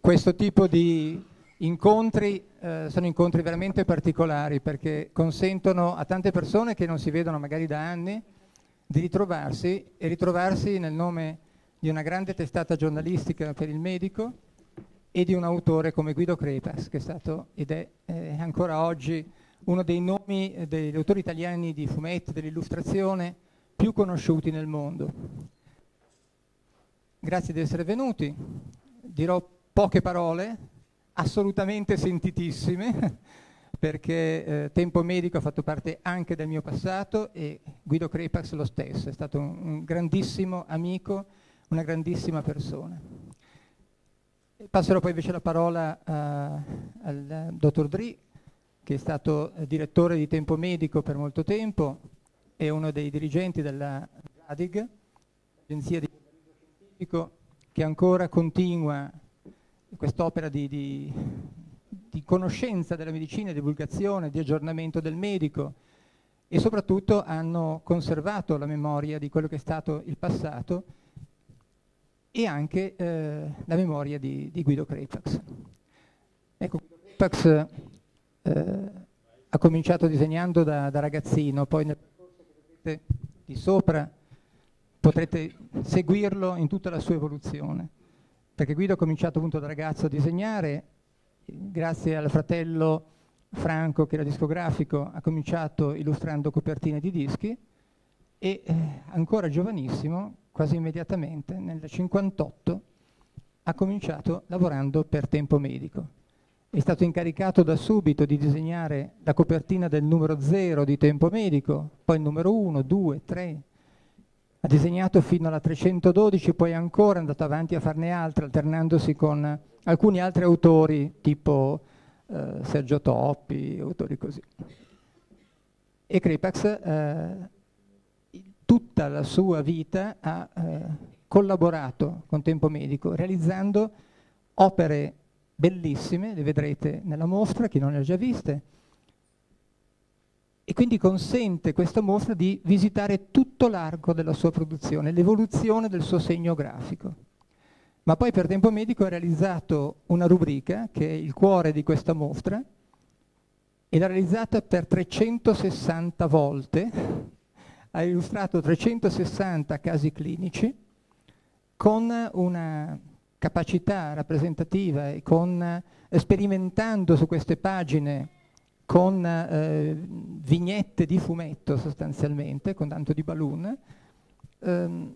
questo tipo di incontri eh, sono incontri veramente particolari perché consentono a tante persone che non si vedono magari da anni di ritrovarsi e ritrovarsi nel nome di una grande testata giornalistica per il medico e di un autore come Guido Crepas che è stato ed è eh, ancora oggi uno dei nomi eh, degli autori italiani di fumetti, dell'illustrazione più conosciuti nel mondo. Grazie di essere venuti, dirò poche parole, assolutamente sentitissime, perché eh, Tempo Medico ha fatto parte anche del mio passato e Guido Crepax lo stesso, è stato un, un grandissimo amico, una grandissima persona. Passerò poi invece la parola a, eh, al dottor Dri, che è stato eh, direttore di Tempo Medico per molto tempo, e uno dei dirigenti della GADIG, l'agenzia di scientifico, che ancora continua quest'opera di, di, di conoscenza della medicina, divulgazione, di aggiornamento del medico e soprattutto hanno conservato la memoria di quello che è stato il passato e anche eh, la memoria di, di, Guido Crepax. Ecco, Crepax eh, ha cominciato disegnando da, da ragazzino, poi nel percorso che vedete di sopra potrete seguirlo in tutta la sua evoluzione perché Guido ha cominciato appunto da ragazzo a disegnare, grazie al fratello Franco che era discografico ha cominciato illustrando copertine di dischi e eh, ancora giovanissimo, quasi immediatamente, nel 1958, ha cominciato lavorando per Tempo Medico. È stato incaricato da subito di disegnare la copertina del numero 0 di Tempo Medico, poi il numero 1, 2, 3, ha disegnato fino alla 312, poi ancora è andato avanti a farne altre, alternandosi con alcuni altri autori, tipo eh, Sergio Toppi, autori così. E Kripax, eh, tutta la sua vita, ha eh, collaborato con Tempo Medico, realizzando opere bellissime, le vedrete nella mostra, chi non le ha già viste, e quindi consente questa mostra di visitare tutto l'arco della sua produzione, l'evoluzione del suo segno grafico. Ma poi per tempo medico ha realizzato una rubrica che è il cuore di questa mostra e l'ha realizzata per 360 volte, ha illustrato 360 casi clinici con una capacità rappresentativa e con, sperimentando su queste pagine con eh, vignette di fumetto sostanzialmente, con tanto di balloon, ehm,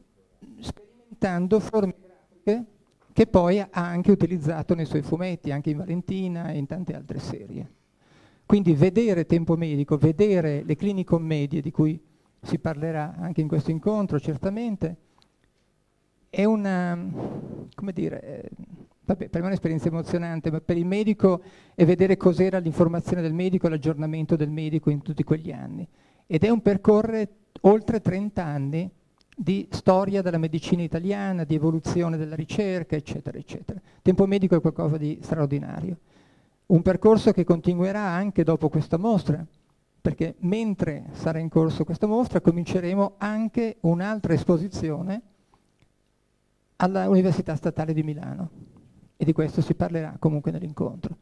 sperimentando forme grafiche che poi ha anche utilizzato nei suoi fumetti, anche in Valentina e in tante altre serie. Quindi vedere Tempo Medico, vedere le clinicommedie di cui si parlerà anche in questo incontro certamente, è una, come dire, eh, Vabbè, per me è un'esperienza emozionante, ma per il medico è vedere cos'era l'informazione del medico, l'aggiornamento del medico in tutti quegli anni. Ed è un percorrere oltre 30 anni di storia della medicina italiana, di evoluzione della ricerca, eccetera, eccetera. Tempo medico è qualcosa di straordinario. Un percorso che continuerà anche dopo questa mostra, perché mentre sarà in corso questa mostra cominceremo anche un'altra esposizione all'Università Statale di Milano e di questo si parlerà comunque nell'incontro,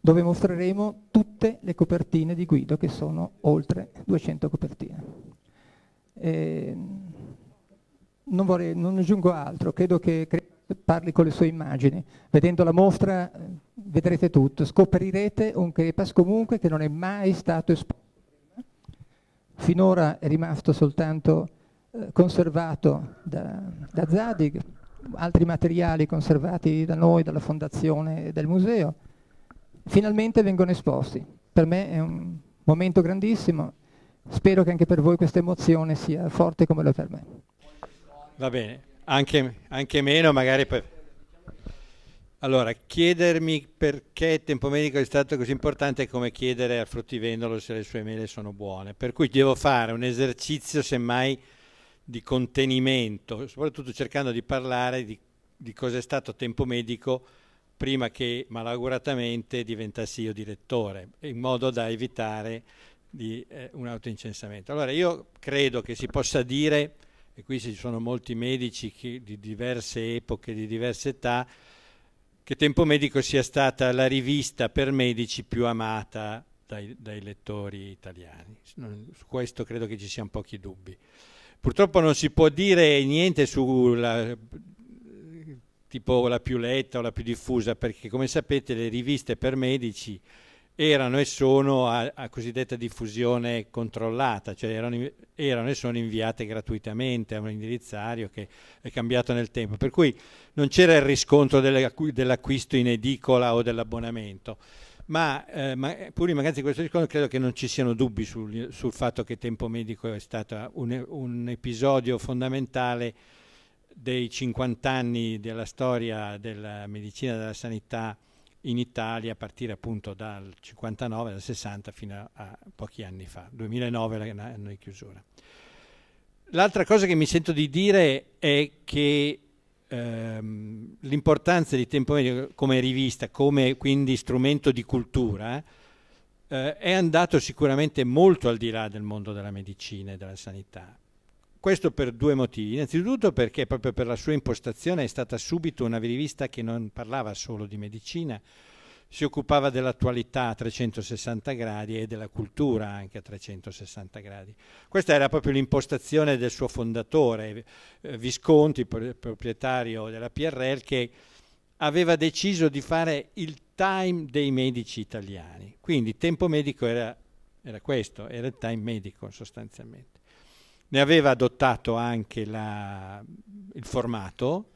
dove mostreremo tutte le copertine di Guido, che sono oltre 200 copertine. Eh, non, vorrei, non, aggiungo altro, credo che parli con le sue immagini. Vedendo la mostra eh, vedrete tutto, scoprirete un Crepas comunque che non è mai stato esposto. Finora è rimasto soltanto eh, conservato da, da Zadig, altri materiali conservati da noi, dalla fondazione e del museo, finalmente vengono esposti. Per me è un momento grandissimo, spero che anche per voi questa emozione sia forte come lo è per me. Va bene, anche, anche meno magari per... Allora, chiedermi perché il tempo medico è stato così importante è come chiedere al fruttivendolo se le sue mele sono buone, per cui devo fare un esercizio semmai di contenimento, soprattutto cercando di parlare di, di cosa è stato tempo medico prima che malauguratamente diventassi io direttore, in modo da evitare di, eh, un autoincensamento. Allora io credo che si possa dire, e qui ci sono molti medici che, di diverse epoche, di diverse età, che Tempo Medico sia stata la rivista per medici più amata dai, dai lettori italiani. Su questo credo che ci siano pochi dubbi. Purtroppo non si può dire niente sulla tipo la più letta o la più diffusa, perché come sapete le riviste per medici erano e sono a, a cosiddetta diffusione controllata, cioè erano, erano, e sono inviate gratuitamente a un indirizzario che è cambiato nel tempo, per cui non c'era il riscontro dell'acquisto in edicola o dell'abbonamento ma, eh, ma eh, pur in mancanza di questo riscontro credo che non ci siano dubbi sul, sul fatto che Tempo Medico è stato un, un episodio fondamentale dei 50 anni della storia della medicina e della sanità in Italia a partire appunto dal 59, dal 60 fino a pochi anni fa, 2009 l'anno di chiusura. L'altra cosa che mi sento di dire è che ehm, l'importanza di Tempo Medico come rivista, come quindi strumento di cultura, eh, è andato sicuramente molto al di là del mondo della medicina e della sanità. Questo per due motivi. Innanzitutto perché proprio per la sua impostazione è stata subito una rivista che non parlava solo di medicina, si occupava dell'attualità a 360 gradi e della cultura anche a 360 gradi. Questa era proprio l'impostazione del suo fondatore, eh, Visconti, proprietario della PRL, che aveva deciso di fare il time dei medici italiani. Quindi il tempo medico era, era questo, era il time medico sostanzialmente. Ne aveva adottato anche la, il formato,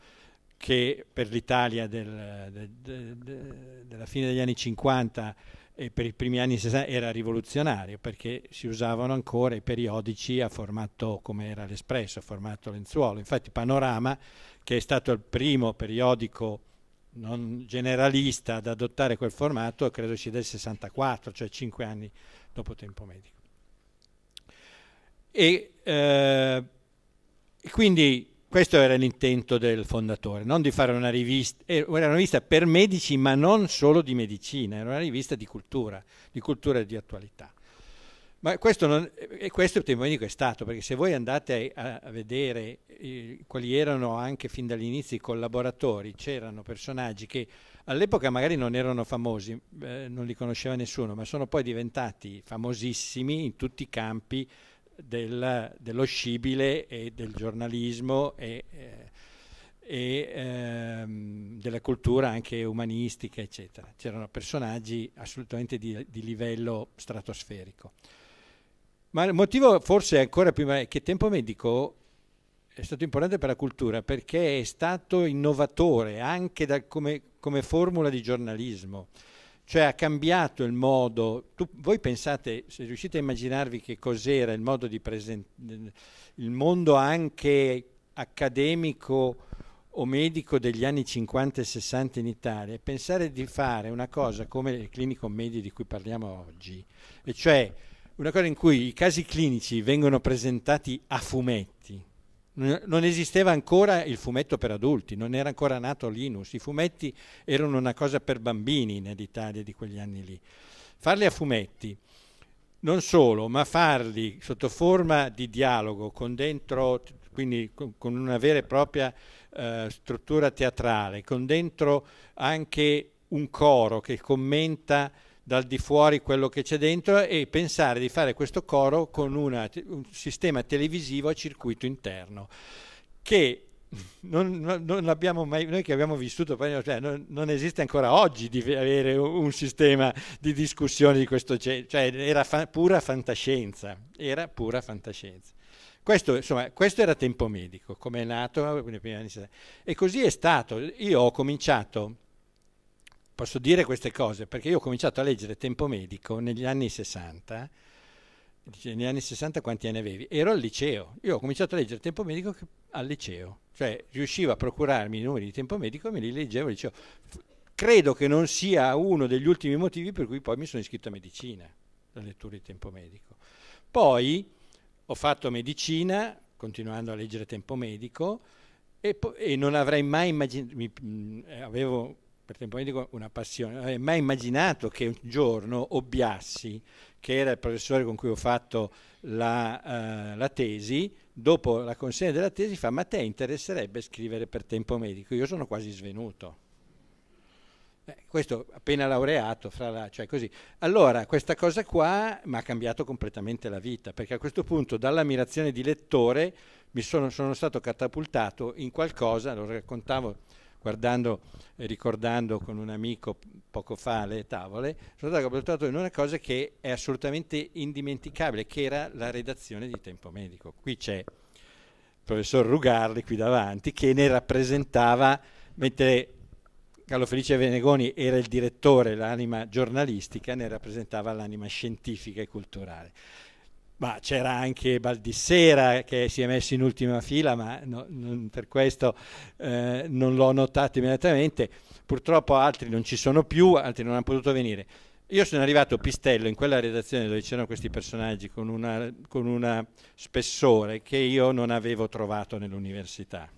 che per l'Italia del, de, de, de, della fine degli anni 50 e per i primi anni 60 era rivoluzionario perché si usavano ancora i periodici a formato come era l'Espresso, a formato lenzuolo. Infatti Panorama, che è stato il primo periodico non generalista ad adottare quel formato, credo sia del 64, cioè 5 anni dopo tempo medico. E eh, quindi questo era l'intento del fondatore, non di fare una rivista, eh, era una rivista per medici ma non solo di medicina, era una rivista di cultura, di cultura e di attualità. Ma questo, non, e questo è stato, perché se voi andate a, vedere eh, quali erano anche fin dall'inizio i collaboratori, c'erano personaggi che all'epoca magari non erano famosi, eh, non li conosceva nessuno, ma sono poi diventati famosissimi in tutti i campi del, dello scibile e del giornalismo e, eh, e ehm, della cultura anche umanistica, eccetera. C'erano personaggi assolutamente di, di livello stratosferico. Ma il motivo forse ancora prima è che Tempo Medico è stato importante per la cultura perché è stato innovatore anche da, come, come formula di giornalismo cioè ha cambiato il modo, tu, voi pensate, se riuscite a immaginarvi che cos'era il modo di presentare, il mondo anche accademico o medico degli anni 50 e 60 in Italia, pensare di fare una cosa come le cliniche medio di cui parliamo oggi, e cioè una cosa in cui i casi clinici vengono presentati a fumetti, non esisteva ancora il fumetto per adulti, non era ancora nato Linus, i fumetti erano una cosa per bambini nell'Italia di quegli anni lì. Farli a fumetti, non solo, ma farli sotto forma di dialogo, con dentro, quindi con una vera e propria eh, struttura teatrale, con dentro anche un coro che commenta dal di fuori quello che c'è dentro e pensare di fare questo coro con una, un sistema televisivo a circuito interno che non, non, abbiamo mai, noi che abbiamo vissuto, cioè, non, non, esiste ancora oggi di avere un sistema di discussione di questo genere, cioè era fa, pura fantascienza, era pura fantascienza. Questo, insomma, questo era tempo medico, come è nato, e così è stato. Io ho cominciato posso dire queste cose perché io ho cominciato a leggere Tempo Medico negli anni 60. Negli anni 60 quanti anni avevi? Ero al liceo. Io ho cominciato a leggere Tempo Medico al liceo. Cioè riuscivo a procurarmi i numeri di Tempo Medico e me li leggevo al liceo. Credo che non sia uno degli ultimi motivi per cui poi mi sono iscritto a medicina, la lettura di Tempo Medico. Poi ho fatto medicina, continuando a leggere Tempo Medico, e, po- e non avrei mai immaginato, avevo per tempo medico una passione, non avrei mai immaginato che un giorno Obbiassi, che era il professore con cui ho fatto la, uh, la tesi, dopo la consegna della tesi fa ma te interesserebbe scrivere per tempo medico? Io sono quasi svenuto. Eh, questo appena laureato, fra la, cioè così. Allora, questa cosa qua mi ha cambiato completamente la vita, perché a questo punto dall'ammirazione di lettore mi sono, sono stato catapultato in qualcosa, lo raccontavo guardando e eh, ricordando con un amico poco fa le tavole, sono stato portato in una cosa che è assolutamente indimenticabile, che era la redazione di Tempo Medico. Qui c'è il professor Rugarli qui davanti che ne rappresentava, mentre Carlo Felice Venegoni era il direttore, l'anima giornalistica, ne rappresentava l'anima scientifica e culturale. Ma c'era anche Baldissera che si è messo in ultima fila, ma no, non, per questo eh, non l'ho notato immediatamente. Purtroppo altri non ci sono più, altri non hanno potuto venire. Io sono arrivato a Pistello, in quella redazione dove c'erano questi personaggi, con una, con una spessore che io non avevo trovato nell'università.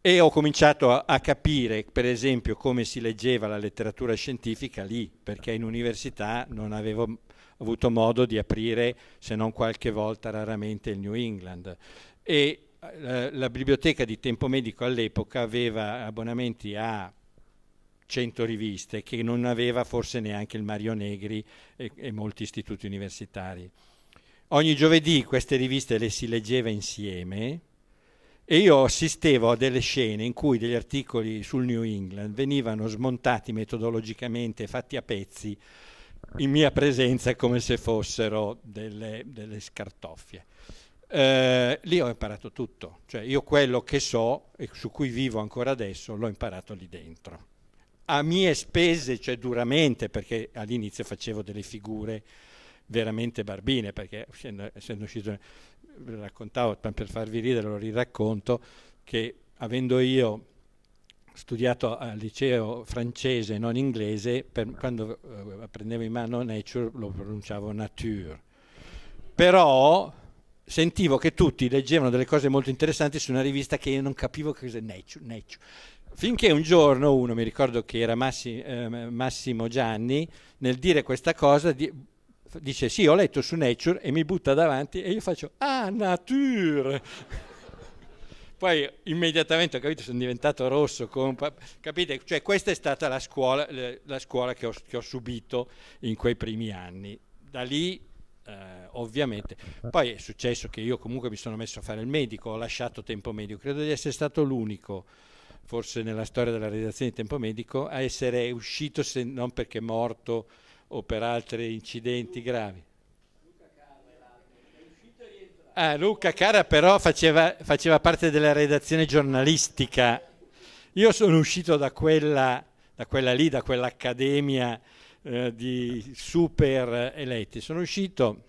E ho cominciato a, a capire, per esempio, come si leggeva la letteratura scientifica lì, perché in università non avevo avuto modo di aprire, se non qualche volta raramente, il New England. E eh, la biblioteca di Tempo Medico all'epoca aveva abbonamenti a 100 riviste che non aveva forse neanche il Mario Negri e, e molti istituti universitari. Ogni giovedì queste riviste le si leggeva insieme e io assistevo a delle scene in cui degli articoli sul New England venivano smontati metodologicamente, fatti a pezzi in mia presenza come se fossero delle, delle scartoffie. Eh, lì ho imparato tutto, cioè io quello che so e su cui vivo ancora adesso l'ho imparato lì dentro. A mie spese, cioè duramente, perché all'inizio facevo delle figure veramente barbine, perché essendo, essendo uscito, raccontavo, per farvi ridere lo riracconto, che avendo io studiato al liceo francese, non inglese, per, quando eh, prendevo in mano Nature lo pronunciavo Nature. Però sentivo che tutti leggevano delle cose molto interessanti su una rivista che io non capivo che cos'è Nature. Nature. Finché un giorno uno, mi ricordo che era Massi, eh, Massimo Gianni, nel dire questa cosa di, dice sì, ho letto su Nature e mi butta davanti e io faccio ah, Nature! poi immediatamente ho capito, sono diventato rosso, compa, capite? Cioè questa è stata la scuola, la scuola che, ho, che ho subito in quei primi anni. Da lì Uh, ovviamente. Poi è successo che io comunque mi sono messo a fare il medico, ho lasciato Tempo Medico, credo di essere stato l'unico, forse nella storia della redazione di Tempo Medico, a essere uscito se non perché morto o per altri incidenti gravi. Ah, Luca Cara però faceva, faceva, parte della redazione giornalistica. Io sono uscito da quella, da quella lì, da quell'accademia eh, di super eletti. Sono uscito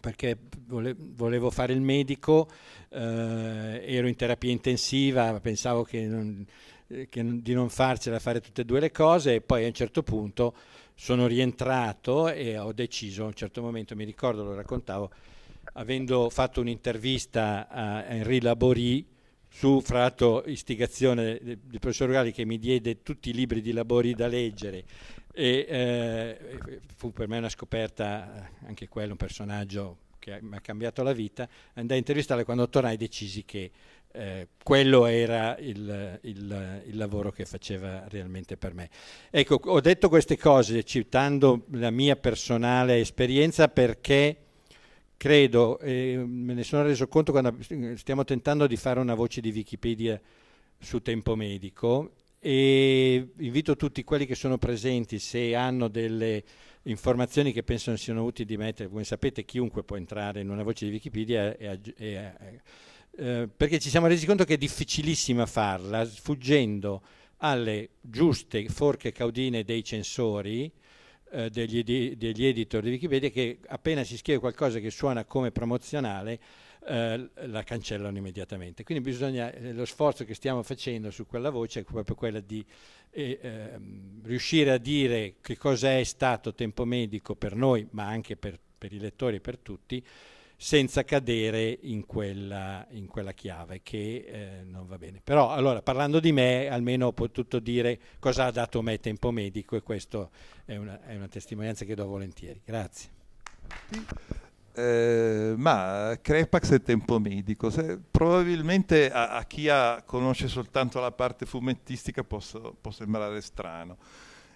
perché volevo fare il medico, eh, ero in terapia intensiva, pensavo che non, che di non farcela fare tutte e due le cose e poi a un certo punto sono rientrato e ho deciso, a un certo momento mi ricordo, lo raccontavo, avendo fatto un'intervista a Henri Laborie su fratto istigazione del professor Gali che mi diede tutti i libri di Laborie da leggere e eh, fu per me una scoperta, anche quello un personaggio che mi ha cambiato la vita, andai a intervistarlo e quando tornai decisi che eh, quello era il, il, il, lavoro che faceva realmente per me. Ecco, ho detto queste cose citando la mia personale esperienza perché credo, e me ne sono reso conto quando stiamo tentando di fare una voce di Wikipedia su tempo medico e invito tutti quelli che sono presenti se hanno delle informazioni che pensano siano utili di mettere, come sapete chiunque può entrare in una voce di Wikipedia e, e, eh, eh, perché ci siamo resi conto che è difficilissima farla sfuggendo alle giuste forche caudine dei censori eh, degli, degli, editor di Wikipedia che appena si scrive qualcosa che suona come promozionale eh, la cancellano immediatamente. Quindi bisogna, eh, lo sforzo che stiamo facendo su quella voce è proprio quello di ehm, riuscire a dire che cosa è stato tempo medico per noi, ma anche per, per i lettori e per tutti, senza cadere in quella, in quella chiave che eh, non va bene. Però allora parlando di me almeno ho potuto dire cosa ha dato me tempo medico e questa è, è una, testimonianza che do volentieri. Grazie. Eh, ma Crepax e tempo medico, se, probabilmente a, a chi ha, conosce soltanto la parte fumettistica posso, può sembrare strano.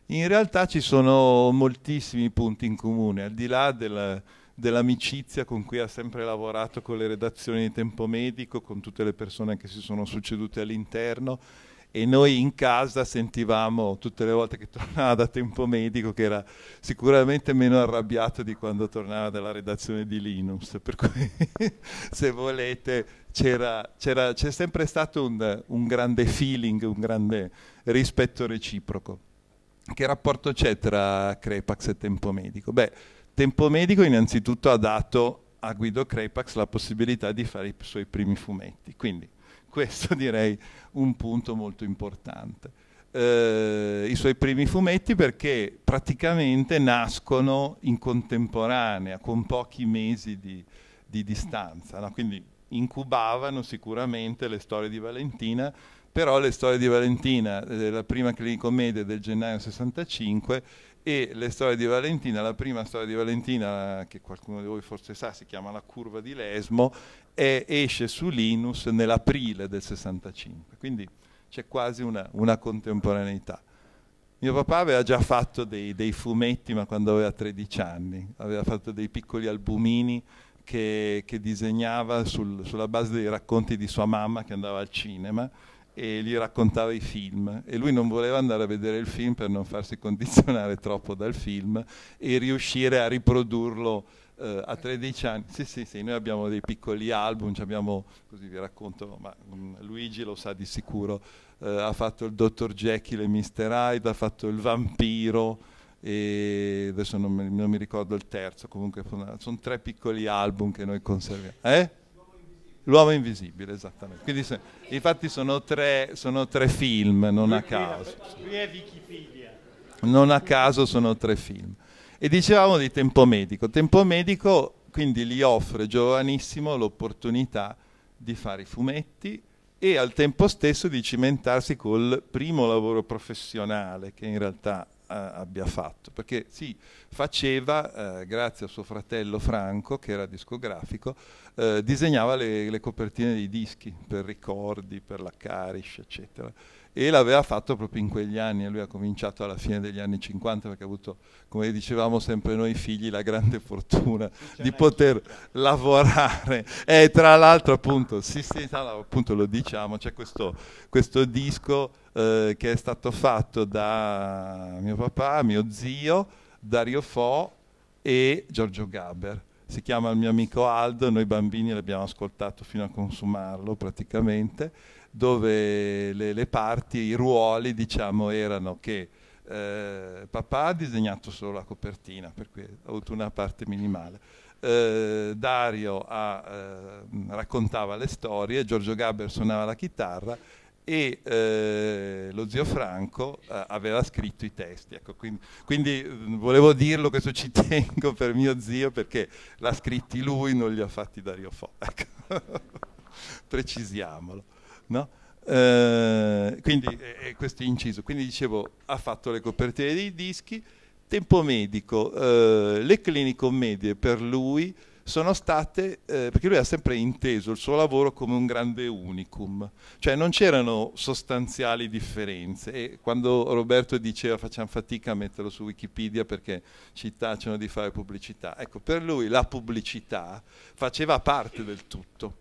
In realtà ci sono moltissimi punti in comune, al di là del, dell'amicizia con cui ha sempre lavorato con le redazioni di Tempo Medico, con tutte le persone che si sono succedute all'interno e noi in casa sentivamo tutte le volte che tornava da Tempo Medico che era sicuramente meno arrabbiato di quando tornava dalla redazione di Linus, per cui se volete c'era, c'era, c'è sempre stato un, un grande feeling, un grande rispetto reciproco. Che rapporto c'è tra Crepax e Tempo Medico? Beh, tempo medico innanzitutto ha dato a Guido Crepax la possibilità di fare i suoi primi fumetti. Quindi questo direi un punto molto importante. Eh, I suoi primi fumetti perché praticamente nascono in contemporanea, con pochi mesi di, di distanza, no? quindi incubavano sicuramente le storie di Valentina, però le storie di Valentina, eh, la prima clinicomedia del gennaio 65, e le storie di Valentina, la prima storia di Valentina che qualcuno di voi forse sa si chiama La curva di Lesmo e esce su Linus nell'aprile del 65, quindi c'è quasi una, una contemporaneità. Mio papà aveva già fatto dei, dei, fumetti, ma quando aveva 13 anni, aveva fatto dei piccoli albumini che, che disegnava sul, sulla base dei racconti di sua mamma che andava al cinema e gli raccontava i film e lui non voleva andare a vedere il film per non farsi condizionare troppo dal film e riuscire a riprodurlo eh, a 13 anni. Sì, sì, sì, noi abbiamo dei piccoli album, abbiamo, così vi racconto, ma um, Luigi lo sa di sicuro, eh, ha fatto il Dottor Jekyll e Mr. Hyde, ha fatto il vampiro e adesso non non mi ricordo il terzo, comunque sono tre piccoli album che noi conserviamo. Eh? L'uomo invisibile, esattamente. Quindi, se, infatti sono tre, sono tre, film, non a caso. Qui è Wikipedia. Non a caso sono tre film. E dicevamo di Tempo Medico. Tempo Medico quindi gli offre giovanissimo l'opportunità di fare i fumetti e al tempo stesso di cimentarsi col primo lavoro professionale, che in realtà abbia fatto, perché sì, faceva, eh, grazie a suo fratello Franco, che era discografico, eh, disegnava le, le, copertine dei dischi per ricordi, per la Carish, eccetera e l'aveva fatto proprio in quegli anni, lui ha cominciato alla fine degli anni 50 perché ha avuto, come dicevamo sempre noi figli, la grande fortuna C'è di poter città. lavorare. E tra l'altro appunto, sì, sì, appunto lo diciamo, c'è questo, questo disco eh, che è stato fatto da mio papà, mio zio, Dario Fo e Giorgio Gabber si chiama il mio amico Aldo, noi bambini l'abbiamo ascoltato fino a consumarlo praticamente dove le, le parti, i ruoli diciamo, erano che eh, papà ha disegnato solo la copertina, per cui ha avuto una parte minimale. Eh, Dario ha, eh, raccontava le storie, Giorgio Gabber suonava la chitarra e eh, lo zio Franco eh, aveva scritto i testi. Ecco, quindi, quindi, mm, volevo dirlo, questo ci tengo per mio zio perché l'ha scritti lui, non li ha fatti Dario Fo. Ecco. Precisiamolo. No? Eh, quindi, eh, eh questo è inciso. Quindi dicevo, ha fatto le copertine dei dischi, tempo medico, eh, le clinicomedie per lui sono state, eh, perché lui ha sempre inteso il suo lavoro come un grande unicum, cioè non c'erano sostanziali differenze e quando Roberto diceva facciamo fatica a metterlo su Wikipedia perché ci tacciono di fare pubblicità, ecco per lui la pubblicità faceva parte del tutto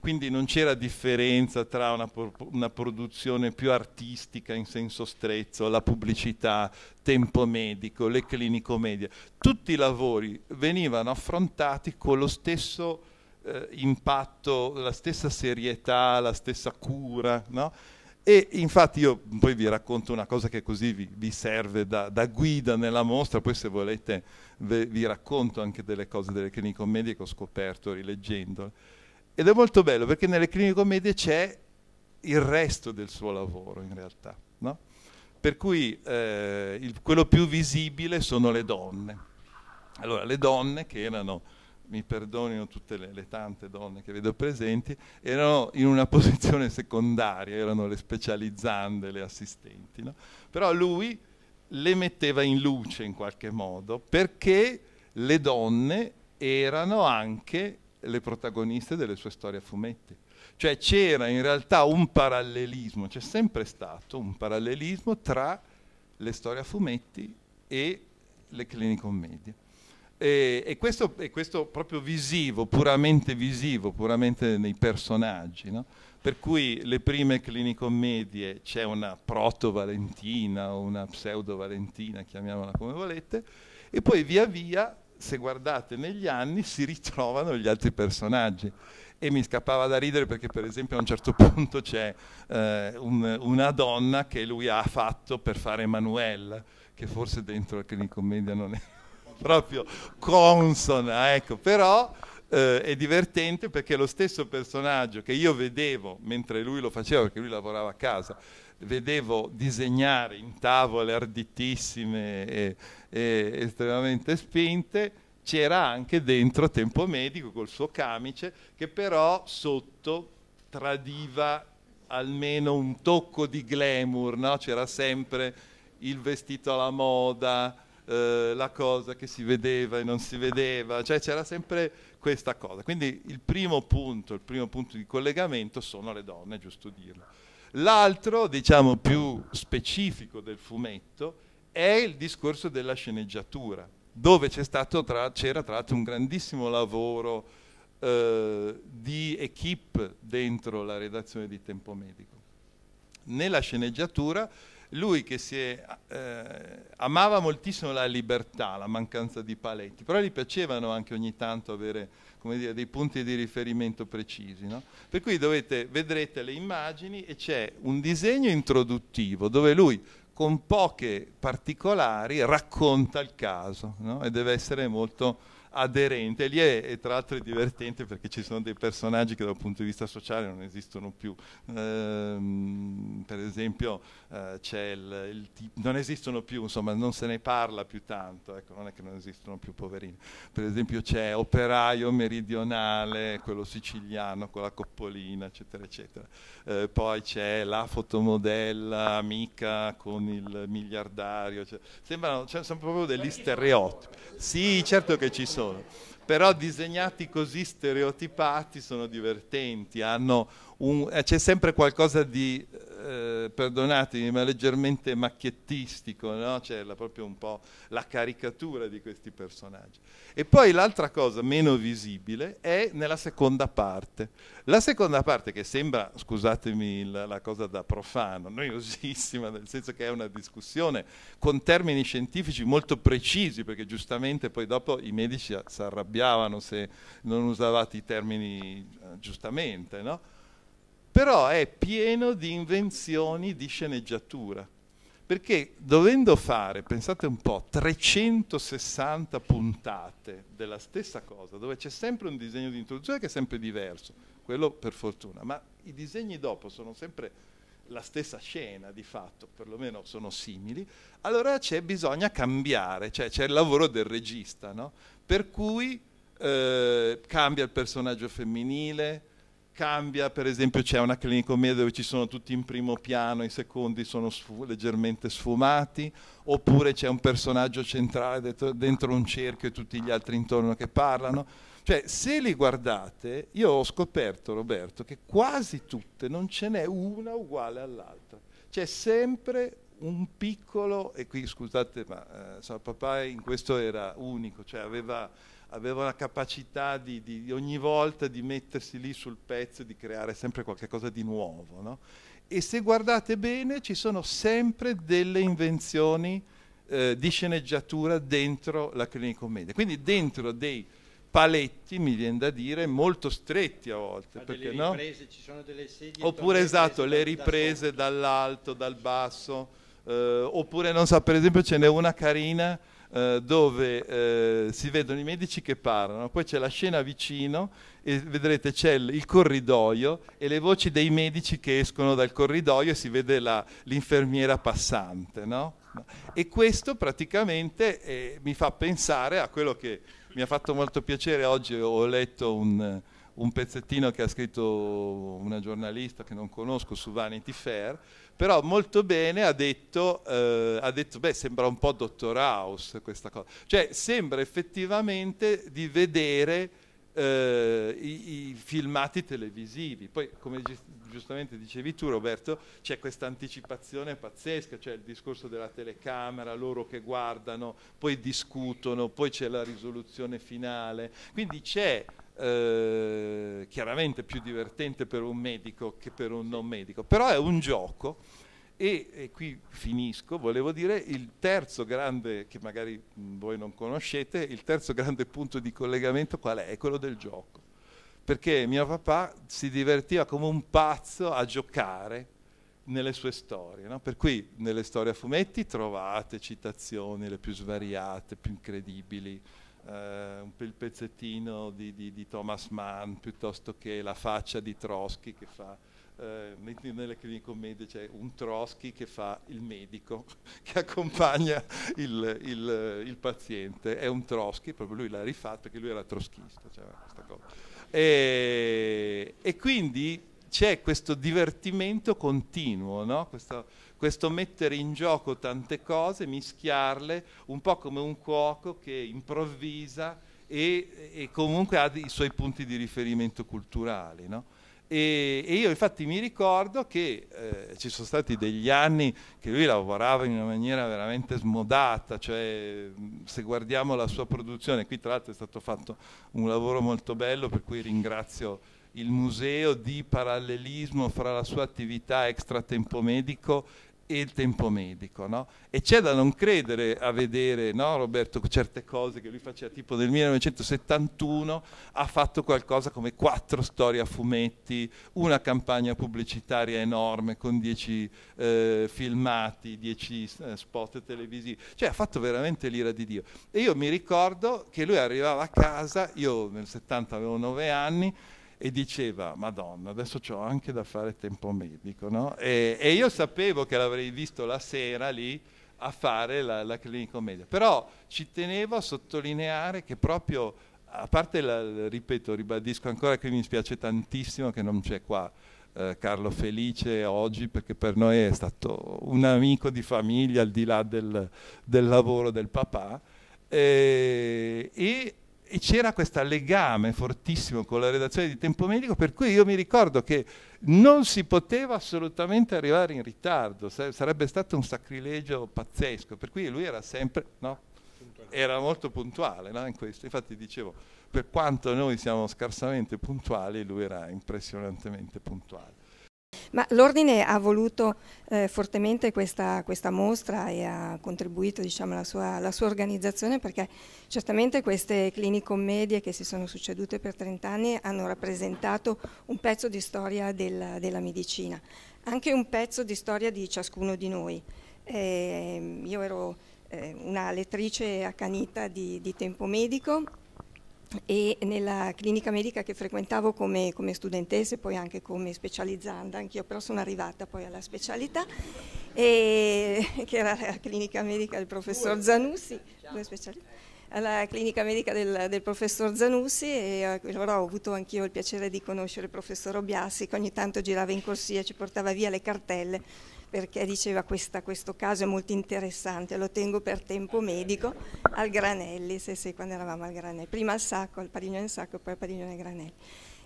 quindi non c'era differenza tra una, una, produzione più artistica in senso stretto, la pubblicità, tempo medico, le clinicomedia. Tutti i lavori venivano affrontati con lo stesso eh, impatto, la stessa serietà, la stessa cura, no? E infatti io poi vi racconto una cosa che così vi, vi serve da, da, guida nella mostra, poi se volete ve, vi racconto anche delle cose delle clinicomedie che ho scoperto rileggendole ed è molto bello perché nelle Commedie c'è il resto del suo lavoro in realtà. No? Per cui eh, il, quello più visibile sono le donne. Allora, le donne che erano, mi perdonino tutte le, le, tante donne che vedo presenti, erano in una posizione secondaria, erano le specializzande, le assistenti. No? Però lui le metteva in luce in qualche modo perché le donne erano anche le protagoniste delle sue storie a fumetti. Cioè c'era in realtà un parallelismo, c'è sempre stato un parallelismo tra le storie a fumetti e le clinicommedie. E, e, questo, e questo proprio visivo, puramente visivo, puramente nei personaggi, no? per cui le prime clinicommedie c'è una proto-Valentina o una pseudo-Valentina, chiamiamola come volete, e poi via via se guardate negli anni si ritrovano gli altri personaggi. E mi scappava da ridere perché, per esempio, a un certo punto c'è eh, un, una donna che lui ha fatto per fare Emanuela, che forse dentro la Clinic Commedia non è proprio consona, ecco, però eh, è divertente perché lo stesso personaggio che io vedevo mentre lui lo faceva, perché lui lavorava a casa, vedevo disegnare in tavole arditissime e, e estremamente spinte, c'era anche dentro Tempo Medico col suo camice che però sotto tradiva almeno un tocco di glamour, no? c'era sempre il vestito alla moda, eh, la cosa che si vedeva e non si vedeva, cioè c'era sempre questa cosa. Quindi il primo punto, il primo punto di collegamento sono le donne, è giusto dirlo. L'altro, diciamo più specifico del fumetto, è il discorso della sceneggiatura, dove c'era tra, tra l'altro un grandissimo lavoro eh, di equip dentro la redazione di Tempo Medico. Nella sceneggiatura lui che è, eh, amava moltissimo la libertà, la mancanza di paletti, però gli piacevano anche ogni tanto avere come dire, dei punti di riferimento precisi. No? Per cui dovete, vedrete le immagini e c'è un disegno introduttivo dove lui con poche particolari racconta il caso no? e deve essere molto aderente. Lì è, è, tra l'altro è divertente perché ci sono dei personaggi che dal punto di vista sociale non esistono più. Ehm, per esempio eh, c'è il, il tip- non esistono più, insomma non se ne parla più tanto, ecco, non è che non esistono più poverini. Per esempio c'è operaio meridionale, quello siciliano con la coppolina, eccetera, eccetera. Eh, poi c'è la fotomodella amica con il miliardario. Cioè, sembrano, cioè, sono proprio degli stereotipi. Sì, certo che ci sono sono, però disegnati così stereotipati sono divertenti, hanno un, eh, c'è sempre qualcosa di, eh, perdonatemi, ma leggermente macchiettistico, no? c'è la, proprio un po' la caricatura di questi personaggi. E poi l'altra cosa meno visibile è nella seconda parte. La seconda parte che sembra, scusatemi la, la cosa da profano, noiosissima, nel senso che è una discussione con termini scientifici molto precisi, perché giustamente poi dopo i medici si arrabbiavano se non usavate i termini eh, giustamente, no? però è pieno di invenzioni di sceneggiatura. Perché dovendo fare, pensate un po', 360 puntate della stessa cosa, dove c'è sempre un disegno di introduzione che è sempre diverso, quello per fortuna, ma i disegni dopo sono sempre la stessa scena di fatto, perlomeno sono simili, allora c'è bisogna cambiare, cioè c'è il lavoro del regista, no? per cui eh, cambia il personaggio femminile, cambia, per esempio c'è una clinicomedia dove ci sono tutti in primo piano, i secondi sono sfu- leggermente sfumati, oppure c'è un personaggio centrale dentro, dentro un cerchio e tutti gli altri intorno che parlano. Cioè, se li guardate, io ho scoperto, Roberto, che quasi tutte non ce n'è una uguale all'altra. C'è sempre un piccolo, e qui scusate, ma eh, so, papà in questo era unico, cioè aveva aveva una capacità di, di, ogni volta di mettersi lì sul pezzo e di creare sempre qualcosa di nuovo. No? E se guardate bene ci sono sempre delle invenzioni eh, di sceneggiatura dentro la commedia, quindi dentro dei paletti, mi viene da dire, molto stretti a volte. Perché, riprese, no? Oppure esatto, le riprese da dall'alto, dal basso, eh, oppure non so, per esempio ce n'è una carina eh, dove eh, si vedono i medici che parlano, poi c'è la scena vicino e vedrete c'è il, il corridoio e le voci dei medici che escono dal corridoio e si vede la, l'infermiera passante. No? E questo praticamente eh, mi fa pensare a quello che mi ha fatto molto piacere oggi, ho letto un un pezzettino che ha scritto una giornalista che non conosco su Vanity Fair, però molto bene ha detto, eh, ha detto beh sembra un po' Dottor House questa cosa, cioè sembra effettivamente di vedere eh, i, i, filmati televisivi, poi come gi- giustamente dicevi tu Roberto c'è questa anticipazione pazzesca, cioè il discorso della telecamera, loro che guardano, poi discutono, poi c'è la risoluzione finale, quindi c'è eh, chiaramente più divertente per un medico che per un non medico, però è un gioco e, e, qui finisco, volevo dire il terzo grande, che magari voi non conoscete, il terzo grande punto di collegamento qual è? È quello del gioco, perché mio papà si divertiva come un pazzo a giocare nelle sue storie, no? per cui nelle storie a fumetti trovate citazioni le più svariate, più incredibili, il eh, pezzettino di, di, di, Thomas Mann piuttosto che la faccia di Trotsky che fa eh, nelle commedie c'è un Trotsky che fa il medico che accompagna il, il, il, paziente è un Trotsky, proprio lui l'ha rifatto perché lui era trotschista cioè e, e, quindi c'è questo divertimento continuo, no? questo, questo, mettere in gioco tante cose, mischiarle, un po' come un cuoco che improvvisa e, e comunque ha i suoi punti di riferimento culturali. No? E, e, io infatti mi ricordo che eh, ci sono stati degli anni che lui lavorava in una maniera veramente smodata, cioè se guardiamo la sua produzione, qui tra l'altro è stato fatto un lavoro molto bello per cui ringrazio il museo di parallelismo fra la sua attività extra tempo medico e il tempo medico. No? E c'è da non credere a vedere no, Roberto certe cose che lui faceva, tipo nel 1971 ha fatto qualcosa come quattro storie a fumetti, una campagna pubblicitaria enorme con dieci eh, filmati, dieci eh, spot televisivi, cioè ha fatto veramente l'ira di Dio. E io mi ricordo che lui arrivava a casa, io nel 70 avevo nove anni, e diceva, Madonna, adesso ho anche da fare tempo medico, no? E, e io sapevo che l'avrei visto la sera lì a fare la, la clinicomedia, però ci tenevo a sottolineare che proprio, a parte, la, ripeto, ribadisco ancora che mi spiace tantissimo che non c'è qua, eh, Carlo Felice oggi perché per noi è stato un amico di famiglia al di là del, del lavoro del papà eh, e, e e c'era questo legame fortissimo con la redazione di Tempo Medico, per cui io mi ricordo che non si poteva assolutamente arrivare in ritardo, sarebbe stato un sacrilegio pazzesco, per cui lui era sempre, no? Era molto puntuale no? in questo, infatti dicevo, per quanto noi siamo scarsamente puntuali, lui era impressionantemente puntuale. Ma l'Ordine ha voluto eh, fortemente questa, questa, mostra e ha contribuito diciamo, alla, sua, alla, sua, organizzazione perché certamente queste clinicommedie che si sono succedute per 30 anni hanno rappresentato un pezzo di storia del, della medicina, anche un pezzo di storia di ciascuno di noi. Eh, io ero eh, una lettrice accanita di, di tempo medico e nella clinica medica che frequentavo come, come studentessa e poi anche come specializzanda, anch'io però sono arrivata poi alla specialità, e, che era la clinica medica del professor Zanussi, diciamo. due specialità alla clinica medica del, del professor Zanussi e eh, allora ho avuto anch'io il piacere di conoscere il professor Obiassi che ogni tanto girava in corsia e ci portava via le cartelle perché diceva questa, questo caso è molto interessante, lo tengo per tempo medico al Granelli, sì sì, quando eravamo al Granelli, prima al sacco, al padiglione sacco, e poi al padiglione Granelli.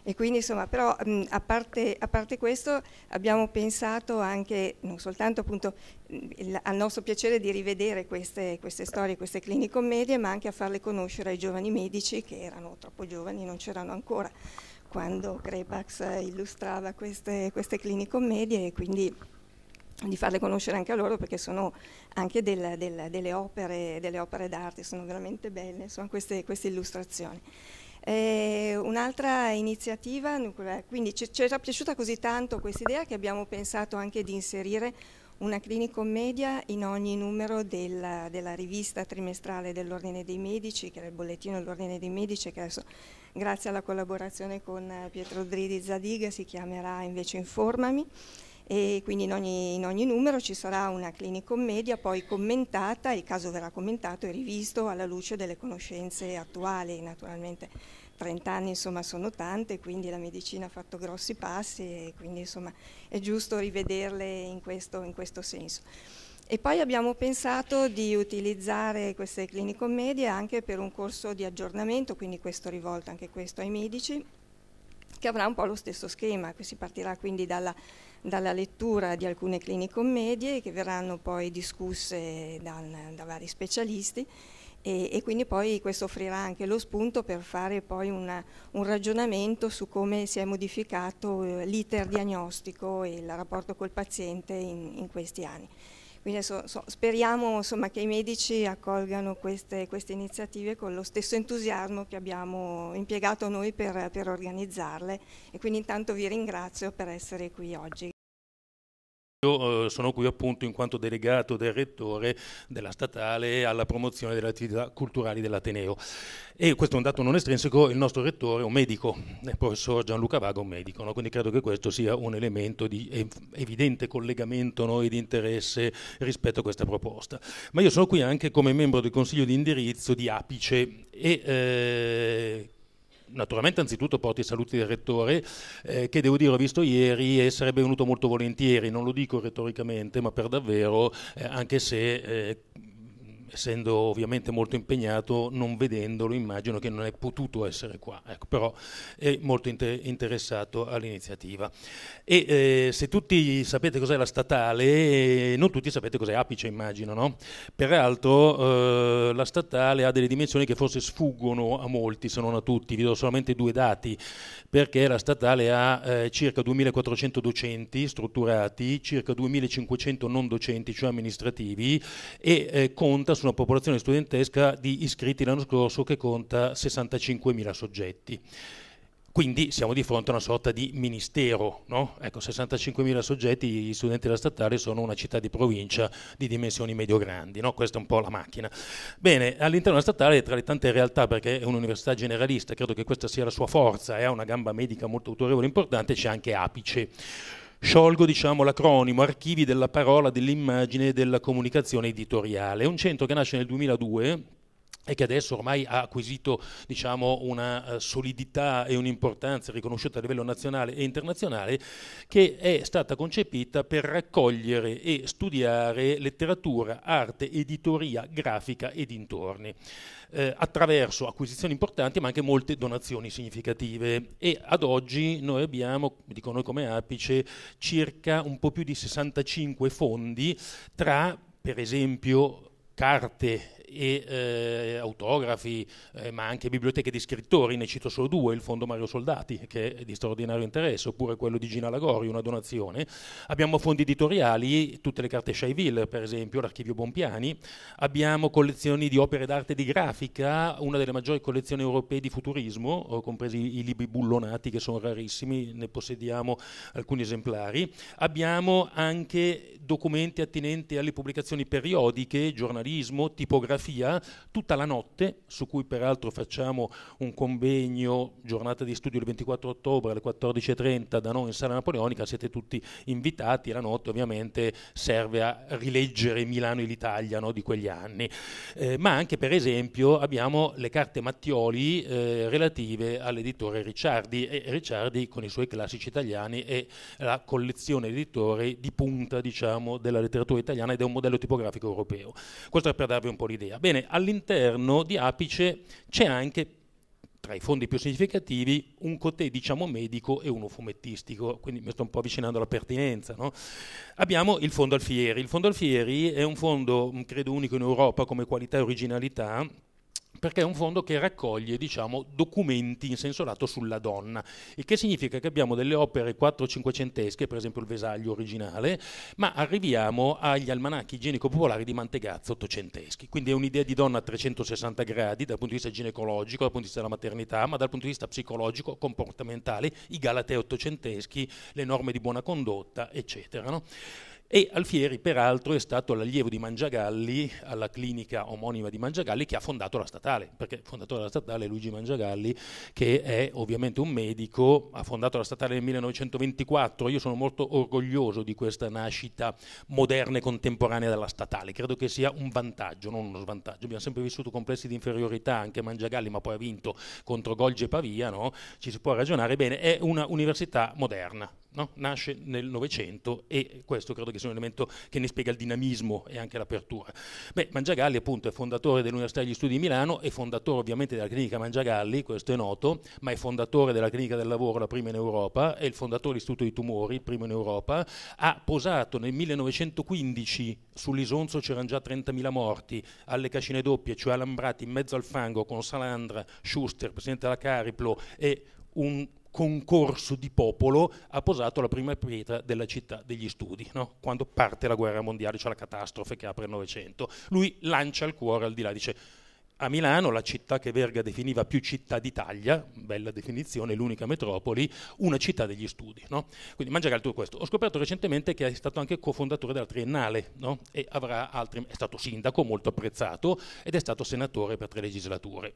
E quindi insomma, però mh, a, parte, a, parte, questo abbiamo pensato anche, non soltanto appunto il, al nostro piacere di rivedere queste, queste storie, queste clinicommedie, ma anche a farle conoscere ai giovani medici che erano troppo giovani, non c'erano ancora quando Grebax illustrava queste, queste clinicommedie e quindi di farle conoscere anche a loro perché sono anche del, del, delle, opere, delle, opere, d'arte, sono veramente belle insomma, queste, queste illustrazioni. Eh, un'altra iniziativa, quindi ci, ci era piaciuta così tanto questa idea che abbiamo pensato anche di inserire una clinicommedia in ogni numero della, della, rivista trimestrale dell'Ordine dei Medici, che era il bollettino dell'Ordine dei Medici, che adesso grazie alla collaborazione con Pietro Dridi Zadiga si chiamerà invece Informami e quindi in ogni, in ogni numero ci sarà una clinicommedia poi commentata, il caso verrà commentato e rivisto alla luce delle conoscenze attuali naturalmente. 30 anni insomma sono tante, quindi la medicina ha fatto grossi passi e quindi insomma è giusto rivederle in questo, in questo senso. E poi abbiamo pensato di utilizzare queste clinicomedie anche per un corso di aggiornamento, quindi questo rivolto anche questo ai medici, che avrà un po' lo stesso schema, si partirà quindi dalla dalla lettura di alcune clinicommedie che verranno poi discusse da, da vari specialisti e, e, quindi poi questo offrirà anche lo spunto per fare poi una, un ragionamento su come si è modificato eh, l'iter diagnostico e il rapporto col paziente in, in questi anni. Quindi so, so, speriamo insomma, che i medici accolgano queste, queste, iniziative con lo stesso entusiasmo che abbiamo impiegato noi per, per organizzarle e quindi intanto vi ringrazio per essere qui oggi. Io eh, sono qui appunto in quanto delegato del rettore della statale alla promozione delle attività culturali dell'Ateneo. E questo è un dato non estrinseco, il nostro rettore è un medico, il professor Gianluca Vago è un medico, no? quindi credo che questo sia un elemento di evidente collegamento no, e di interesse rispetto a questa proposta. Ma io sono qui anche come membro del consiglio di indirizzo di Apice e eh, naturalmente anzitutto porti i saluti del rettore eh, che devo dire ho visto ieri e sarebbe venuto molto volentieri, non lo dico retoricamente ma per davvero eh, anche se... Eh, essendo ovviamente molto impegnato, non vedendolo immagino che non è potuto essere qua, ecco, però è molto inter- interessato all'iniziativa. E eh, se tutti sapete cos'è la statale, eh, non tutti sapete cos'è Apice immagino, no? Peraltro eh, la statale ha delle dimensioni che forse sfuggono a molti, se non a tutti, vi do solamente due dati, perché la statale ha eh, circa 2400 docenti strutturati, circa 2500 non docenti, cioè amministrativi, e eh, conta su una popolazione studentesca di iscritti l'anno scorso che conta 65.000 soggetti. Quindi siamo di fronte a una sorta di ministero, no? ecco, 65.000 soggetti, gli studenti della statale sono una città di provincia di dimensioni medio-grandi, no? questa è un po' la macchina. Bene, all'interno della statale, tra le tante realtà, perché è un'università generalista, credo che questa sia la sua forza e eh, ha una gamba medica molto autorevole e importante, c'è anche Apice sciolgo diciamo, l'acronimo Archivi della Parola, dell'Immagine e della Comunicazione Editoriale. È un centro che nasce nel 2002 e che adesso ormai ha acquisito diciamo, una eh, solidità e un'importanza riconosciuta a livello nazionale e internazionale, che è stata concepita per raccogliere e studiare letteratura, arte, editoria, grafica e dintorni, eh, attraverso acquisizioni importanti ma anche molte donazioni significative. E ad oggi noi abbiamo, dico noi come apice, circa un po' più di 65 fondi tra, per esempio, carte e eh, autografi, eh, ma anche biblioteche di scrittori, ne cito solo due, il Fondo Mario Soldati, che è di straordinario interesse, oppure quello di Gina Lagori, una donazione. Abbiamo fondi editoriali, tutte le carte Scheiville, per esempio, l'archivio Bompiani, abbiamo collezioni di opere d'arte di grafica, una delle maggiori collezioni europee di futurismo, eh, compresi i libri bullonati che sono rarissimi, ne possediamo alcuni esemplari. Abbiamo anche documenti attinenti alle pubblicazioni periodiche, giornalismo, tipografia, fotografia tutta la notte, su cui peraltro facciamo un convegno, giornata di studio il 24 ottobre alle 14.30 da noi in Sala Napoleonica, siete tutti invitati, la notte ovviamente serve a rileggere Milano e l'Italia no, di quegli anni, eh, ma anche per esempio abbiamo le carte Mattioli eh, relative all'editore Ricciardi e Ricciardi con i suoi classici italiani e la collezione editori di punta diciamo, della letteratura italiana ed è un modello tipografico europeo. Questo è per darvi un po' l'idea idea. Bene, all'interno di Apice c'è anche tra i fondi più significativi un cotè diciamo medico e uno fumettistico, quindi mi sto un po' avvicinando alla pertinenza. No? Abbiamo il fondo Alfieri, il fondo Alfieri è un fondo credo unico in Europa come qualità e originalità, perché è un fondo che raccoglie diciamo, documenti in senso lato sulla donna, il che significa che abbiamo delle opere 4-500esche, per esempio il Vesaglio originale, ma arriviamo agli almanacchi igienico-popolari di Mantegazzo ottocenteschi, quindi è un'idea di donna a 360 gradi dal punto di vista ginecologico, dal punto di vista della maternità, ma dal punto di vista psicologico, comportamentale, i galatei ottocenteschi, le norme di buona condotta, eccetera. No? E Alfieri, peraltro, è stato l'allievo di Mangiagalli alla clinica omonima di Mangiagalli che ha fondato la statale, perché il fondatore della statale è Luigi Mangiagalli, che è ovviamente un medico, ha fondato la statale nel 1924. Io sono molto orgoglioso di questa nascita moderna e contemporanea della statale, credo che sia un vantaggio, non uno svantaggio. Abbiamo sempre vissuto complessi di inferiorità, anche Mangiagalli, ma poi ha vinto contro Golgi e Pavia, no? ci si può ragionare bene. È una università moderna, no? nasce nel Novecento e questo credo che sia un elemento che ne spiega il dinamismo e anche l'apertura. Beh, Mangiagalli appunto è fondatore dell'Università degli Studi di Milano, è fondatore ovviamente della clinica Mangiagalli, questo è noto, ma è fondatore della clinica del lavoro, la prima in Europa, è il fondatore dell'Istituto dei Tumori, il primo in Europa, ha posato nel 1915 sull'Isonzo c'erano già 30.000 morti, alle cascine doppie, cioè alambrati in mezzo al fango con Salandra, Schuster, presidente della Cariplo e un concorso di popolo ha posato la prima pietra della città degli studi, no? quando parte la guerra mondiale, c'è cioè la catastrofe che apre il Novecento. Lui lancia il cuore al di là, dice a Milano, la città che Verga definiva più città d'Italia, bella definizione, l'unica metropoli, una città degli studi. No? Quindi mangerà il tuo questo. Ho scoperto recentemente che è stato anche cofondatore della Triennale no? e altri, è stato sindaco molto apprezzato ed è stato senatore per tre legislature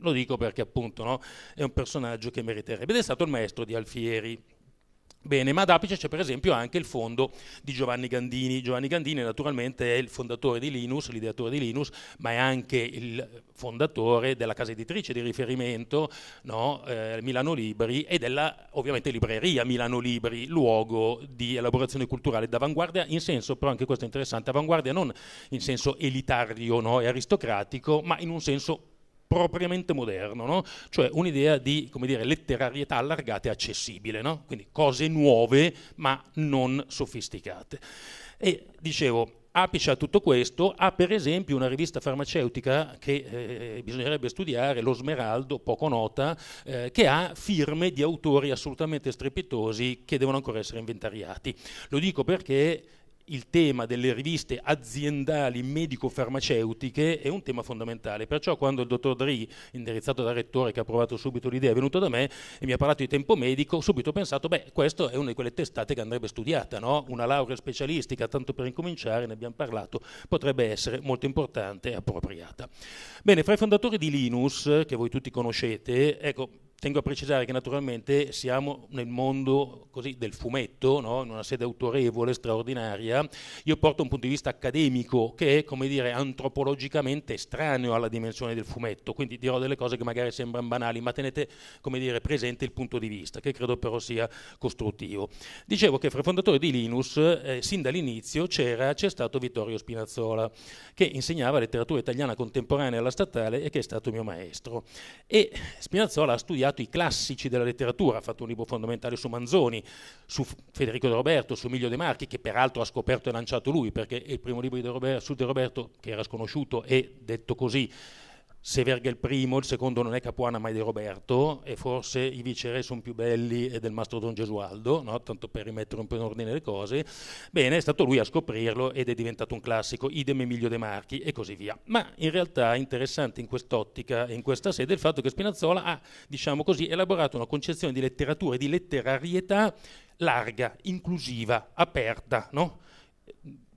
lo dico perché appunto no, è un personaggio che meriterebbe ed è stato il maestro di Alfieri. Bene, ma ad Apice c'è per esempio anche il fondo di Giovanni Gandini. Giovanni Gandini naturalmente è il fondatore di Linus, l'ideatore di Linus, ma è anche il fondatore della casa editrice di riferimento no? eh, Milano Libri e della ovviamente libreria Milano Libri, luogo di elaborazione culturale d'avanguardia in senso, però anche questo è interessante, avanguardia non in senso elitario no? e aristocratico, ma in un senso propriamente moderno, no? cioè un'idea di dire, letterarietà allargata e accessibile, no? quindi cose nuove ma non sofisticate. E dicevo, apice a tutto questo ha per esempio una rivista farmaceutica che eh, bisognerebbe studiare, lo Smeraldo, poco nota, eh, che ha firme di autori assolutamente strepitosi che devono ancora essere inventariati. Lo dico perché il tema delle riviste aziendali medico-farmaceutiche è un tema fondamentale. Perciò quando il dottor Dri, indirizzato dal rettore che ha provato subito l'idea, è venuto da me e mi ha parlato di tempo medico, subito ho pensato, beh, questa è una di quelle testate che andrebbe studiata, no? una laurea specialistica, tanto per incominciare, ne abbiamo parlato, potrebbe essere molto importante e appropriata. Bene, fra i fondatori di Linus, che voi tutti conoscete, ecco, tengo a precisare che naturalmente siamo nel mondo così, del fumetto, no? in una sede autorevole, straordinaria. Io porto un punto di vista accademico che è, come dire, antropologicamente estraneo alla dimensione del fumetto, quindi dirò delle cose che magari sembrano banali, ma tenete, come dire, presente il punto di vista, che credo però sia costruttivo. Dicevo che fra i fondatori di Linus, eh, sin dall'inizio, c'era, c'è stato Vittorio Spinazzola, che insegnava letteratura italiana contemporanea alla statale e che è stato mio maestro. E Spinazzola ha studiato studiato i classici della letteratura, ha fatto un libro fondamentale su Manzoni, su Federico De Roberto, su Emilio De Marchi, che peraltro ha scoperto e lanciato lui, perché il primo libro di De Roberto, su De Roberto, che era sconosciuto e detto così se Verga è il primo, il secondo non è Capuana ma è di Roberto e forse i viceré sono più belli del mastro Don Gesualdo, no? tanto per rimettere un po' in ordine le cose, bene, è stato lui a scoprirlo ed è diventato un classico, idem Emilio De Marchi e così via. Ma in realtà è interessante in quest'ottica e in questa sede il fatto che Spinazzola ha, diciamo così, elaborato una concezione di letteratura e di letterarietà larga, inclusiva, aperta, no?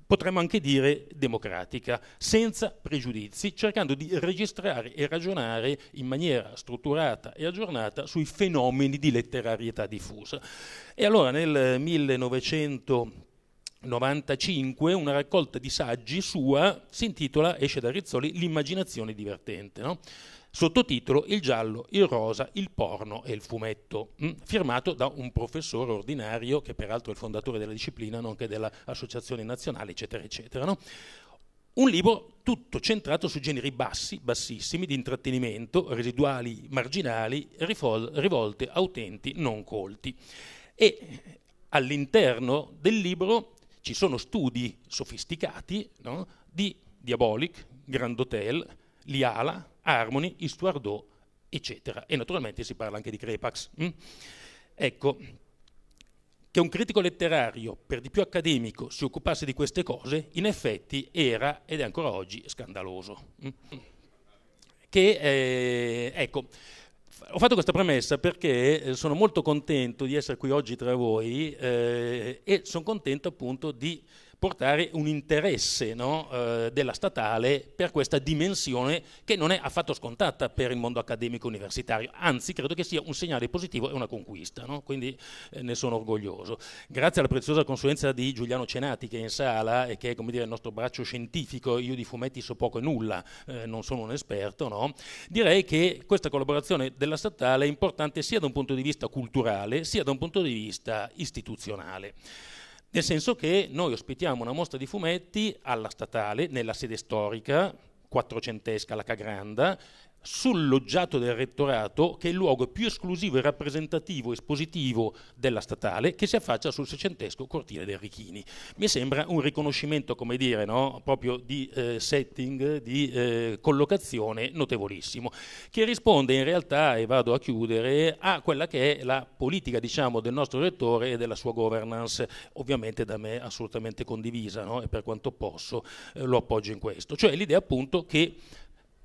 potremmo anche dire democratica, senza pregiudizi, cercando di registrare e ragionare in maniera strutturata e aggiornata sui fenomeni di letterarietà diffusa. E allora nel 1900 95 una raccolta di saggi sua si intitola, esce da Rizzoli, L'immaginazione divertente. No? sottotitolo Il giallo, il rosa, il porno e il fumetto, mm? firmato da un professore ordinario che peraltro è il fondatore della disciplina, nonché dell'Associazione Nazionale, eccetera, eccetera. No? Un libro tutto centrato su generi bassi, bassissimi, di intrattenimento, residuali, marginali, rifol- rivolte a utenti non colti. E all'interno del libro ci sono studi sofisticati no? di Diabolic, Grand Hotel, Liala, Harmony, Istuardo, eccetera. E naturalmente si parla anche di Crepax. Mm? Ecco, che un critico letterario, per di più accademico, si occupasse di queste cose, in effetti era, ed è ancora oggi, scandaloso. Mm? Che, eh, ecco, ho fatto questa premessa perché eh, sono molto contento di essere qui oggi tra voi eh, e sono contento appunto di portare un interesse no, eh, della statale per questa dimensione che non è affatto scontata per il mondo accademico universitario, anzi credo che sia un segnale positivo e una conquista, no? quindi eh, ne sono orgoglioso. Grazie alla preziosa consulenza di Giuliano Cenati che è in sala e che è dire, il nostro braccio scientifico, io di fumetti so poco e nulla, eh, non sono un esperto, no? direi che questa collaborazione della statale è importante sia da un punto di vista culturale sia da un punto di vista istituzionale. Nel senso che noi ospitiamo una mostra di fumetti alla statale, nella sede storica, quattrocentesca, la Cagranda, sul loggiato del rettorato, che è il luogo più esclusivo e rappresentativo espositivo della statale, che si affaccia sul seicentesco cortile del Richini. Mi sembra un riconoscimento, come dire, no? proprio di eh, setting, di eh, collocazione notevolissimo, che risponde in realtà, e vado a chiudere, a quella che è la politica diciamo, del nostro rettore e della sua governance, ovviamente da me assolutamente condivisa, no? e per quanto posso eh, lo appoggio in questo. Cioè l'idea appunto che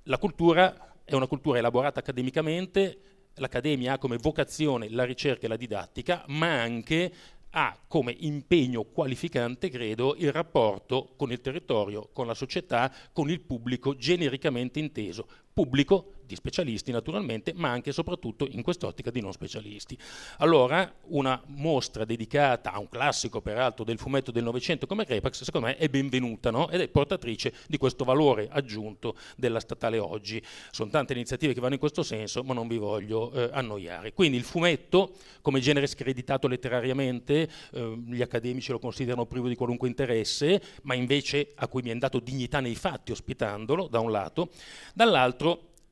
la cultura è una cultura elaborata accademicamente, l'accademia ha come vocazione la ricerca e la didattica, ma anche ha come impegno qualificante, credo, il rapporto con il territorio, con la società, con il pubblico genericamente inteso, pubblico di specialisti naturalmente, ma anche e soprattutto in quest'ottica di non specialisti. Allora, una mostra dedicata a un classico peraltro del fumetto del Novecento come Repax, secondo me è benvenuta no? ed è portatrice di questo valore aggiunto della statale oggi. Sono tante iniziative che vanno in questo senso, ma non vi voglio eh, annoiare. Quindi il fumetto, come genere screditato letterariamente, eh, gli accademici lo considerano privo di qualunque interesse, ma invece a cui mi è dato dignità nei fatti ospitandolo, da un lato, dall'altro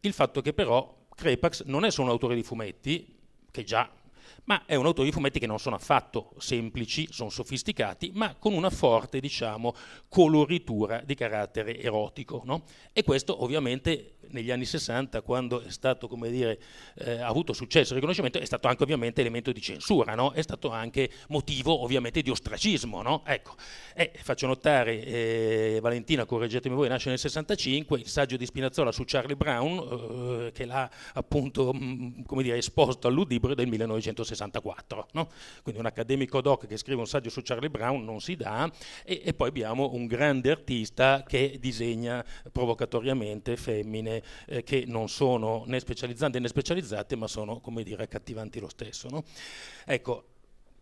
il fatto che però Crepax non è solo un autore di fumetti, che già, ma è un autore di fumetti che non sono affatto semplici, sono sofisticati, ma con una forte, diciamo, coloritura di carattere erotico. No? E questo ovviamente negli anni 60, quando è stato, come dire, eh, ha avuto successo il riconoscimento, è stato anche ovviamente elemento di censura, no? è stato anche motivo ovviamente di ostracismo. No? Ecco. Eh, faccio notare, eh, Valentina, correggetemi voi, nasce nel 65, il saggio di Spinazzola su Charlie Brown, eh, che l'ha appunto, mh, mm, come dire, esposto all'udibrio del 1964. No? Quindi un accademico doc che scrive un saggio su Charlie Brown non si dà, e, e poi abbiamo un grande artista che disegna provocatoriamente femmine discipline eh, che non sono né specializzanti né specializzate, ma sono, come dire, accattivanti lo stesso. No? Ecco,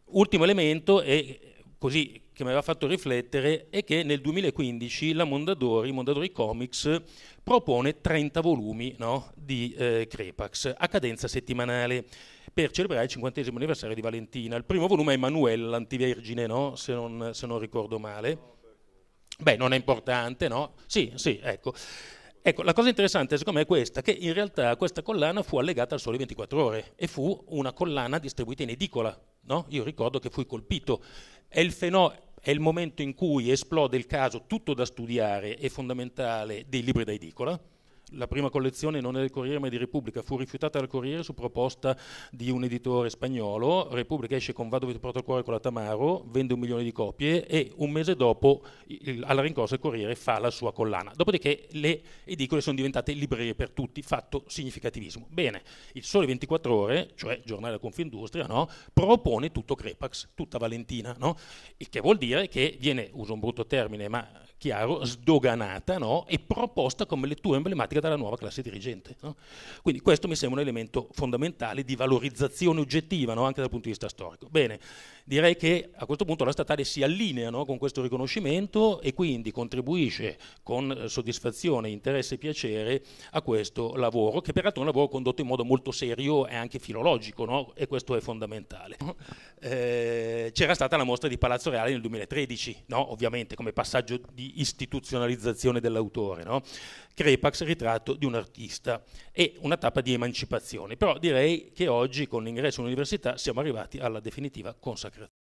ultimo elemento e così che mi aveva fatto riflettere è che nel 2015 la Mondadori, Mondadori Comics, propone 30 volumi no, di eh, Crepax a cadenza settimanale per celebrare il 50 anniversario di Valentina. Il primo volume è Emanuele, l'antivergine, no, se, non, se non ricordo male. Beh, non è importante, no? Sì, sì, ecco. Ecco, la cosa interessante secondo me è questa, che in realtà questa collana fu allegata al Sole 24 Ore e fu una collana distribuita in edicola. No? Io ricordo che fui colpito. È il, fenò, è il momento in cui esplode il caso tutto da studiare e fondamentale dei libri da edicola, la prima collezione non è del Corriere ma è di Repubblica, fu rifiutata dal Corriere su proposta di un editore spagnolo, Repubblica esce con Vado Porto al Cuore con la Tamaro, vende un milione di copie e un mese dopo il, alla rincorsa il Corriere fa la sua collana, dopodiché le edicole sono diventate librerie per tutti, fatto significativismo. Bene, il Sole 24 Ore, cioè giornale della Confindustria, no, propone tutto Crepax, tutta Valentina, no? il che vuol dire che viene, uso un brutto termine, ma chiaro, sdoganata no? e proposta come lettura emblematica dalla nuova classe dirigente. No? Quindi questo mi sembra un elemento fondamentale di valorizzazione oggettiva no? anche dal punto di vista storico. Bene, direi che a questo punto la statale si allinea con questo riconoscimento e quindi contribuisce con soddisfazione, interesse e piacere a questo lavoro, che peraltro è un lavoro condotto in modo molto serio e anche filologico e questo è fondamentale. Eh, c'era stata la mostra di Palazzo Reale nel 2013, ovviamente come passaggio di istituzionalizzazione dell'autore, no? Crepax, ritratto di un artista, e una tappa di emancipazione. Però direi che oggi con l'ingresso all'università siamo arrivati alla definitiva consacrazione.